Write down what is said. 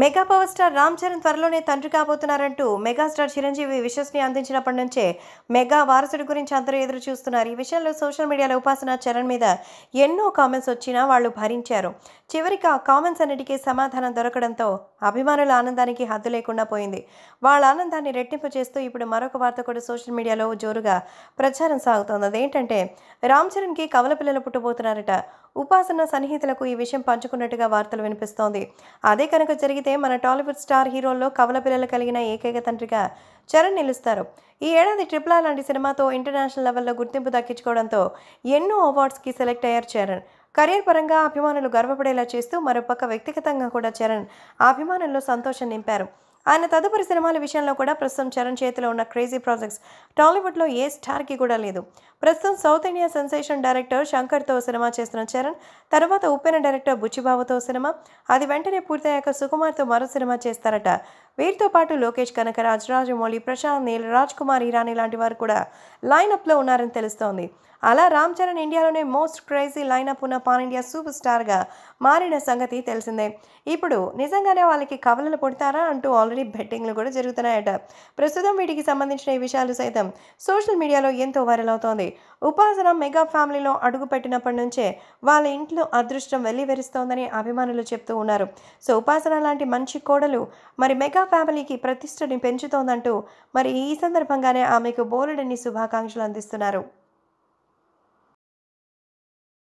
mega power star Ram Charan త్వరలోనే తండ్రి కాబోతున్నారంటూ megastar Chiranjeevi విశ్వస్ని అందించినప్పటి నుంచే మెగా వారసుడి గురించి అందరూ ఎదురు చూస్తున్నారు ఈ విషయంలో సోషల్ మీడియాలో ఉపాసన చరణ్ మీద ఎన్నో కామెంట్స్ వచ్చినా వాళ్ళు భరించారు చివరికి ఆ కామెంట్స్ అన్నిటికీ సమాధానం దొరకడంతో అభిమానుల ఆనందానికి హద్దు లేకుండా పోయింది వాళ్ళ ఆనందాన్ని రెట్టింపు చేస్తూ ఇప్పుడు మరొక వార్త కూడా సోషల్ మీడియాలో జోరుగా ప్రచారం సాగుతోంది అదేంటంటే రామ్ చరణ్కి కవల పిల్లలు పుట్టబోతున్నారట ఉపాసన సన్నిహితులకు ఈ విషయం పంచుకున్నట్టుగా వార్తలు వినిపిస్తోంది అదే కనుక జరిగి జరిగితే మన టాలీవుడ్ స్టార్ హీరోల్లో కవల పిల్లలు కలిగిన ఏకైక తండ్రిగా చరణ్ నిలుస్తారు ఈ ఏడాది ట్రిపుల్ లాంటి సినిమాతో ఇంటర్నేషనల్ లెవెల్లో గుర్తింపు దక్కించుకోవడంతో ఎన్నో అవార్డ్స్కి సెలెక్ట్ అయ్యారు చరణ్ కెరీర్ పరంగా అభిమానులు గర్వపడేలా చేస్తూ మరోపక్క వ్యక్తిగతంగా కూడా చరణ్ అభిమానుల్లో సంతోషం నింపారు ఆయన తదుపరి సినిమాల విషయంలో కూడా ప్రస్తుతం చరణ్ చేతిలో ఉన్న క్రేజీ ప్రాజెక్ట్స్ టాలీవుడ్లో ఏ స్టార్కి కూడా లేదు ప్రస్తుతం సౌత్ ఇండియా సెన్సేషన్ డైరెక్టర్ శంకర్తో సినిమా చేస్తున్న చరణ్ తర్వాత ఉప్పెన డైరెక్టర్ బుచ్చిబాబుతో సినిమా అది వెంటనే పూర్తయ్యాక సుకుమార్తో మరో సినిమా చేస్తారట వీరితో పాటు లోకేష్ కనకరాజ్ రాజమౌళి ప్రశాంత్ నీల్ రాజ్ కుమార్ ఇరానీ లాంటి వారు కూడా లైనప్లో ఉన్నారని తెలుస్తోంది అలా రామ్ చరణ్ ఇండియాలోనే మోస్ట్ క్రేజీ లైనప్ ఉన్న పాన్ ఇండియా సూపర్ స్టార్గా మారిన సంగతి తెలిసిందే ఇప్పుడు నిజంగానే వాళ్ళకి కవలలు పుడతారా అంటూ ఆల్రెడీ బెట్టింగ్లు కూడా జరుగుతున్నాయట ప్రస్తుతం వీటికి సంబంధించిన ఈ విషయాలు సైతం సోషల్ మీడియాలో ఎంతో వైరల్ అవుతోంది ఉపాసన మెగా ఫ్యామిలీలో అడుగుపెట్టినప్పటి నుంచే వాళ్ళ ఇంట్లో అదృష్టం వెల్లివెరుస్తోందని అభిమానులు చెప్తూ ఉన్నారు సో ఉపాసన లాంటి మంచి కోడలు మరి మెగా ఫ్యామిలీకి ప్రతిష్టని పెంచుతోందంటూ మరి ఈ సందర్భంగానే ఆమెకు బోలెడన్ని శుభాకాంక్షలు అందిస్తున్నారు